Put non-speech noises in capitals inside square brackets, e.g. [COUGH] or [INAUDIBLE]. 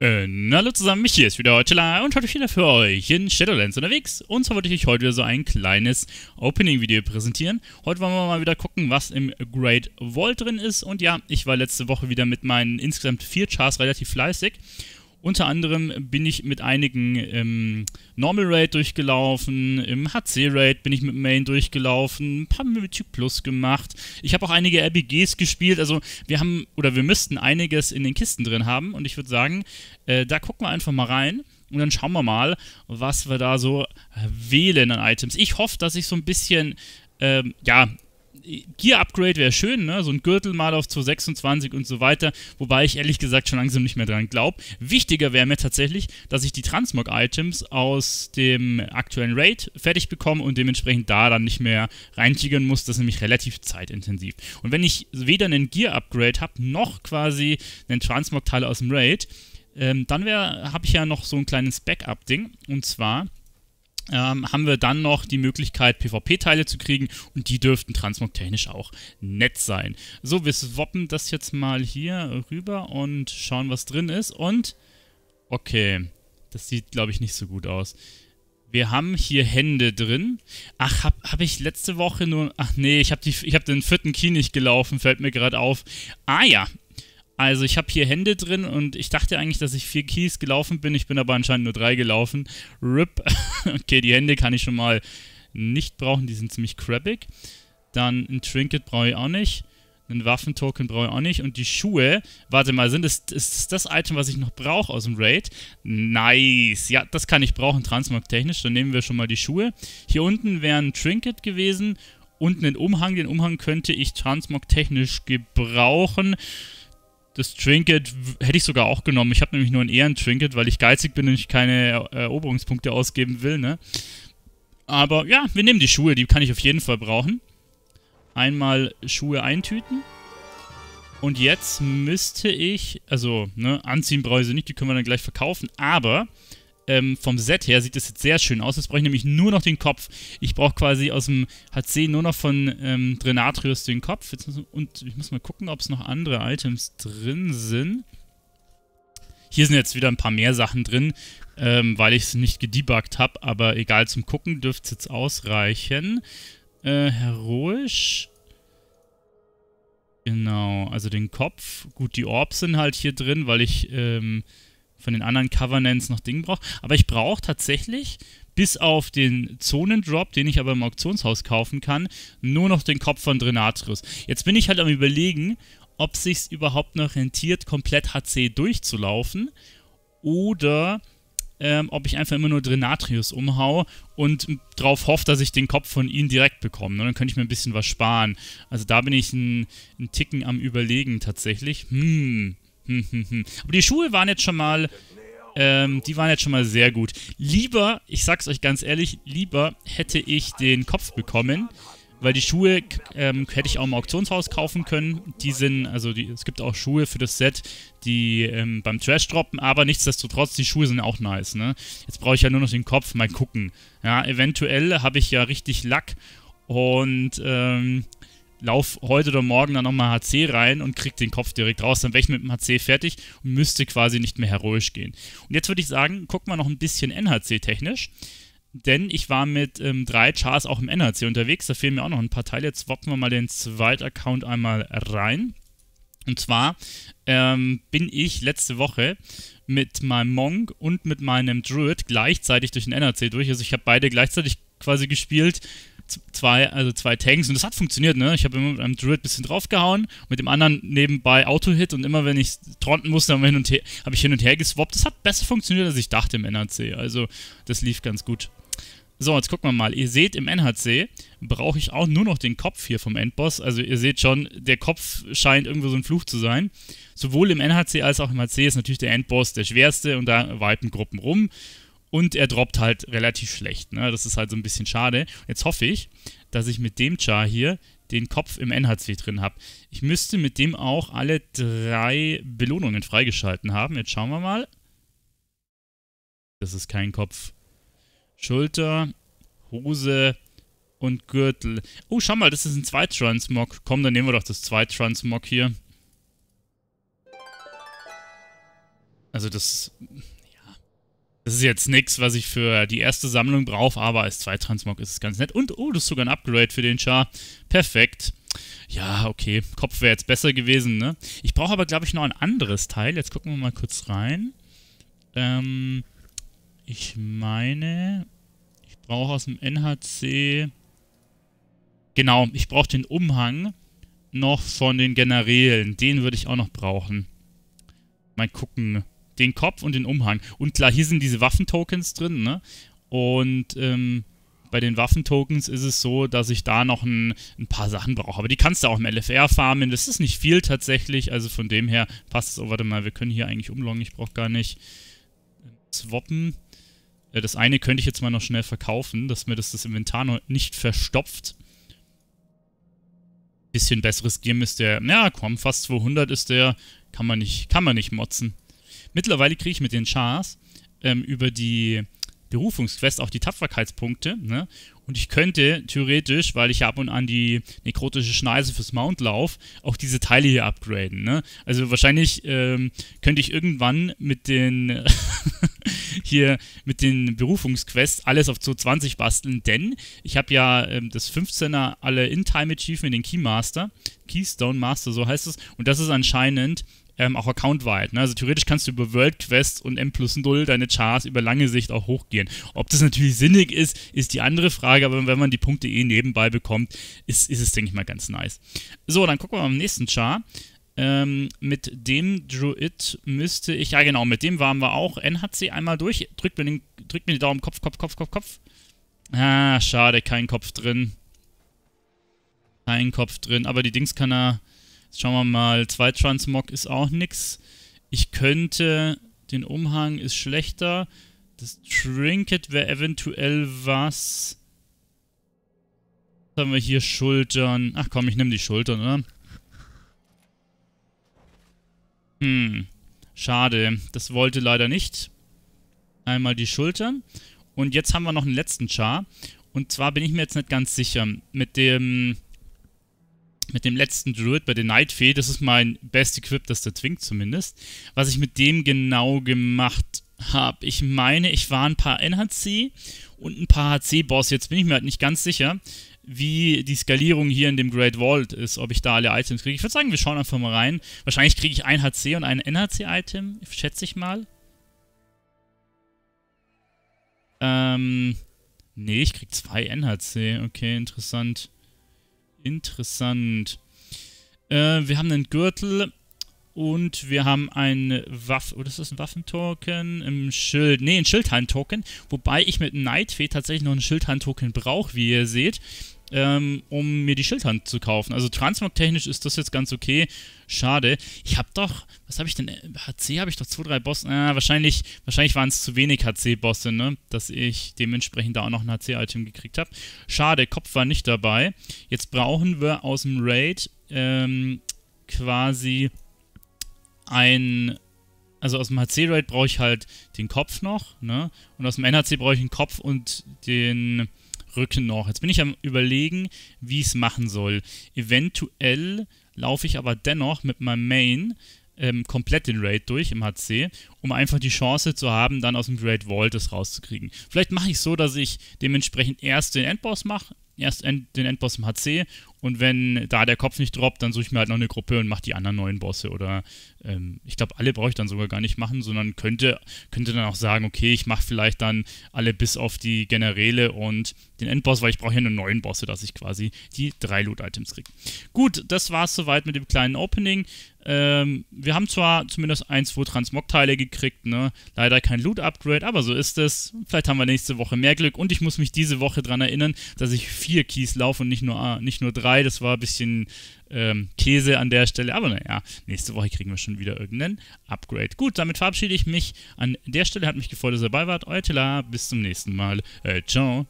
Ähm, hallo zusammen, mich hier ist wieder Heuteler und heute wieder für euch in Shadowlands unterwegs. Und zwar wollte ich euch heute wieder so ein kleines Opening-Video präsentieren. Heute wollen wir mal wieder gucken, was im Great Vault drin ist. Und ja, ich war letzte Woche wieder mit meinen insgesamt vier Chars relativ fleißig unter anderem bin ich mit einigen im ähm, Normal Raid durchgelaufen, im HC Raid bin ich mit Main durchgelaufen, ein paar mit Plus gemacht. Ich habe auch einige RBGs gespielt. Also wir haben oder wir müssten einiges in den Kisten drin haben und ich würde sagen, äh, da gucken wir einfach mal rein. Und dann schauen wir mal, was wir da so wählen an Items. Ich hoffe, dass ich so ein bisschen ähm, ja, Gear-Upgrade wäre schön, ne? so ein Gürtel mal auf 226 und so weiter, wobei ich ehrlich gesagt schon langsam nicht mehr dran glaube. Wichtiger wäre mir tatsächlich, dass ich die Transmog-Items aus dem aktuellen Raid fertig bekomme und dementsprechend da dann nicht mehr reintigern muss, das ist nämlich relativ zeitintensiv. Und wenn ich weder einen Gear-Upgrade habe, noch quasi einen Transmog-Teil aus dem Raid, ähm, dann habe ich ja noch so ein kleines Backup-Ding und zwar ähm, haben wir dann noch die Möglichkeit, PvP-Teile zu kriegen und die dürften transmogtechnisch auch nett sein. So, wir swappen das jetzt mal hier rüber und schauen, was drin ist. Und, okay, das sieht, glaube ich, nicht so gut aus. Wir haben hier Hände drin. Ach, habe hab ich letzte Woche nur... Ach nee, ich habe hab den vierten Key nicht gelaufen, fällt mir gerade auf. Ah ja, also ich habe hier Hände drin und ich dachte eigentlich, dass ich vier Keys gelaufen bin. Ich bin aber anscheinend nur drei gelaufen. RIP. [LAUGHS] okay, die Hände kann ich schon mal nicht brauchen. Die sind ziemlich crappig. Dann ein Trinket brauche ich auch nicht. Einen Waffentoken brauche ich auch nicht. Und die Schuhe. Warte mal, sind das, ist das Item, was ich noch brauche aus dem Raid? Nice. Ja, das kann ich brauchen, Transmog-technisch. Dann nehmen wir schon mal die Schuhe. Hier unten wäre ein Trinket gewesen und einen Umhang. Den Umhang könnte ich transmog-technisch gebrauchen das Trinket hätte ich sogar auch genommen. Ich habe nämlich nur ein Ehren-Trinket, weil ich geizig bin und ich keine äh, Eroberungspunkte ausgeben will, ne? Aber ja, wir nehmen die Schuhe, die kann ich auf jeden Fall brauchen. Einmal Schuhe eintüten. Und jetzt müsste ich, also, ne, anziehen brauche ich sie nicht, die können wir dann gleich verkaufen, aber ähm, vom Set her sieht das jetzt sehr schön aus. Jetzt brauche ich nämlich nur noch den Kopf. Ich brauche quasi aus dem HC nur noch von ähm, Drenatrius den Kopf. Jetzt, und ich muss mal gucken, ob es noch andere Items drin sind. Hier sind jetzt wieder ein paar mehr Sachen drin, ähm, weil ich es nicht gedebuggt habe. Aber egal, zum Gucken dürfte es jetzt ausreichen. Äh, heroisch. Genau, also den Kopf. Gut, die Orbs sind halt hier drin, weil ich ähm, von den anderen Covenants noch Dinge brauche. Aber ich brauche tatsächlich, bis auf den Zonendrop, den ich aber im Auktionshaus kaufen kann, nur noch den Kopf von Drenatrius. Jetzt bin ich halt am überlegen, ob sich's überhaupt noch rentiert, komplett HC durchzulaufen oder ähm, ob ich einfach immer nur Drenatrius umhau und drauf hoffe, dass ich den Kopf von ihm direkt bekomme. Und ne? dann könnte ich mir ein bisschen was sparen. Also da bin ich einen Ticken am Überlegen tatsächlich. Hm, [LAUGHS] Aber die Schuhe waren jetzt schon mal, ähm, die waren jetzt schon mal sehr gut. Lieber, ich sag's euch ganz ehrlich, lieber hätte ich den Kopf bekommen, weil die Schuhe ähm, hätte ich auch im Auktionshaus kaufen können. Die sind, also die, es gibt auch Schuhe für das Set, die ähm, beim Trash droppen, aber nichtsdestotrotz, die Schuhe sind auch nice, ne? Jetzt brauche ich ja nur noch den Kopf, mal gucken. Ja, eventuell habe ich ja richtig Lack und, ähm, lauf heute oder morgen dann nochmal HC rein und krieg den Kopf direkt raus, dann wäre ich mit dem HC fertig und müsste quasi nicht mehr heroisch gehen. Und jetzt würde ich sagen, guck mal noch ein bisschen NHC technisch, denn ich war mit ähm, drei Chars auch im NHC unterwegs, da fehlen mir auch noch ein paar Teile. Jetzt swappen wir mal den zweiten Account einmal rein. Und zwar ähm, bin ich letzte Woche mit meinem Monk und mit meinem Druid gleichzeitig durch den NHC durch. Also ich habe beide gleichzeitig quasi gespielt zwei, also zwei Tanks und das hat funktioniert, ne? Ich habe immer mit einem Druid ein bisschen draufgehauen, mit dem anderen nebenbei Auto-Hit und immer wenn ich taunten musste, habe hab ich hin und her geswappt. Das hat besser funktioniert, als ich dachte im NHC. Also das lief ganz gut. So, jetzt gucken wir mal. Ihr seht, im NHC brauche ich auch nur noch den Kopf hier vom Endboss. Also ihr seht schon, der Kopf scheint irgendwo so ein Fluch zu sein. Sowohl im NHC als auch im HC ist natürlich der Endboss der schwerste und da wipen Gruppen rum. Und er droppt halt relativ schlecht. Ne? Das ist halt so ein bisschen schade. Jetzt hoffe ich, dass ich mit dem Char hier den Kopf im NHC drin habe. Ich müsste mit dem auch alle drei Belohnungen freigeschalten haben. Jetzt schauen wir mal. Das ist kein Kopf. Schulter, Hose und Gürtel. Oh, schau mal, das ist ein Zweitransmog. Komm, dann nehmen wir doch das Zweitransmog hier. Also das das ist jetzt nichts, was ich für die erste Sammlung brauche, aber als Zweitransmog ist es ganz nett. Und, oh, das ist sogar ein Upgrade für den Char. Perfekt. Ja, okay, Kopf wäre jetzt besser gewesen, ne? Ich brauche aber, glaube ich, noch ein anderes Teil. Jetzt gucken wir mal kurz rein. Ähm, ich meine, ich brauche aus dem NHC... Genau, ich brauche den Umhang noch von den Generälen. Den würde ich auch noch brauchen. Mal gucken den Kopf und den Umhang. Und klar, hier sind diese Waffentokens drin, ne? Und ähm, bei den Waffentokens ist es so, dass ich da noch ein, ein paar Sachen brauche. Aber die kannst du auch im LFR farmen. Das ist nicht viel tatsächlich. Also von dem her passt es. Oh, warte mal, wir können hier eigentlich umloggen. Ich brauche gar nicht ähm, swappen. Äh, das eine könnte ich jetzt mal noch schnell verkaufen, dass mir das das Inventar noch nicht verstopft. Bisschen besseres Game ist der... Na ja, komm, fast 200 ist der. Kann man nicht, kann man nicht motzen. Mittlerweile kriege ich mit den Chars ähm, über die Berufungsquest auch die Tapferkeitspunkte. Ne? Und ich könnte theoretisch, weil ich ab und an die nekrotische Schneise fürs Mount lauf, auch diese Teile hier upgraden. Ne? Also wahrscheinlich ähm, könnte ich irgendwann mit den [LAUGHS] hier mit den Berufungsquests alles auf 220 basteln, denn ich habe ja ähm, das 15er alle In-Time Achievement, den Keymaster, Keystone Master, so heißt es. Und das ist anscheinend ähm, auch accountweit. Ne? Also theoretisch kannst du über World Quests und M plus 0 deine Chars über lange Sicht auch hochgehen. Ob das natürlich sinnig ist, ist die andere Frage, aber wenn man die Punkte eh nebenbei bekommt, ist, ist es, denke ich mal, ganz nice. So, dann gucken wir mal am nächsten Char. Ähm, mit dem Druid müsste ich, ja genau, mit dem waren wir auch. NHC einmal durch. Drückt mir den, mir den Daumen. Kopf, Kopf, Kopf, Kopf, Kopf. Ah, schade, kein Kopf drin. Kein Kopf drin. Aber die Dings kann er, Jetzt schauen wir mal, zwei Transmog ist auch nichts. Ich könnte, den Umhang ist schlechter. Das Trinket wäre eventuell was. Was haben wir hier? Schultern. Ach komm, ich nehme die Schultern, oder? Hm, schade. Das wollte leider nicht. Einmal die Schultern. Und jetzt haben wir noch einen letzten Char. Und zwar bin ich mir jetzt nicht ganz sicher. Mit dem mit dem letzten Druid bei den Nightfee, das ist mein best Equip, das der zumindest, was ich mit dem genau gemacht habe. Ich meine, ich war ein paar NHC und ein paar HC-Boss, jetzt bin ich mir halt nicht ganz sicher, wie die Skalierung hier in dem Great Vault ist, ob ich da alle Items kriege. Ich würde sagen, wir schauen einfach mal rein. Wahrscheinlich kriege ich ein HC und ein NHC-Item, schätze ich mal. Ähm, nee, ich krieg zwei NHC, okay, interessant. Interessant. Äh, wir haben einen Gürtel und wir haben eine Waffe. Oder oh, ist das ein Waffentoken? Im Schild. Ne, ein Schildhandtoken Wobei ich mit Nightfee tatsächlich noch einen Schildhandtoken brauche, wie ihr seht ähm, um mir die Schildhand zu kaufen. Also transmog-technisch ist das jetzt ganz okay. Schade. Ich habe doch, was habe ich denn? HC habe ich doch zwei, drei Bosse. Ah, wahrscheinlich wahrscheinlich waren es zu wenig HC-Bosse, ne? Dass ich dementsprechend da auch noch ein HC-Item gekriegt habe. Schade, Kopf war nicht dabei. Jetzt brauchen wir aus dem Raid ähm, quasi ein also aus dem HC-Raid brauche ich halt den Kopf noch, ne? Und aus dem NHC brauche ich den Kopf und den Rücken noch. Jetzt bin ich am überlegen, wie ich es machen soll. Eventuell laufe ich aber dennoch mit meinem Main ähm, komplett den Raid durch im HC, um einfach die Chance zu haben, dann aus dem Great Vault das rauszukriegen. Vielleicht mache ich es so, dass ich dementsprechend erst den Endboss mache, erst den Endboss im HC und wenn da der Kopf nicht droppt, dann suche ich mir halt noch eine Gruppe und mache die anderen neuen Bosse. Oder ähm, ich glaube, alle brauche ich dann sogar gar nicht machen, sondern könnte, könnte dann auch sagen, okay, ich mache vielleicht dann alle bis auf die Generäle und den Endboss, weil ich brauche ja nur neuen Bosse, dass ich quasi die drei Loot-Items kriege. Gut, das war es soweit mit dem kleinen Opening. Ähm, wir haben zwar zumindest ein, zwei Transmog-Teile gekriegt, ne? Leider kein Loot-Upgrade, aber so ist es. Vielleicht haben wir nächste Woche mehr Glück und ich muss mich diese Woche daran erinnern, dass ich vier Keys laufe und nicht nur, nicht nur drei 3. Das war ein bisschen ähm, Käse an der Stelle. Aber naja, nächste Woche kriegen wir schon wieder irgendeinen Upgrade. Gut, damit verabschiede ich mich an der Stelle. Hat mich gefreut, dass ihr dabei wart. Euer Tela. Bis zum nächsten Mal. Äh, ciao.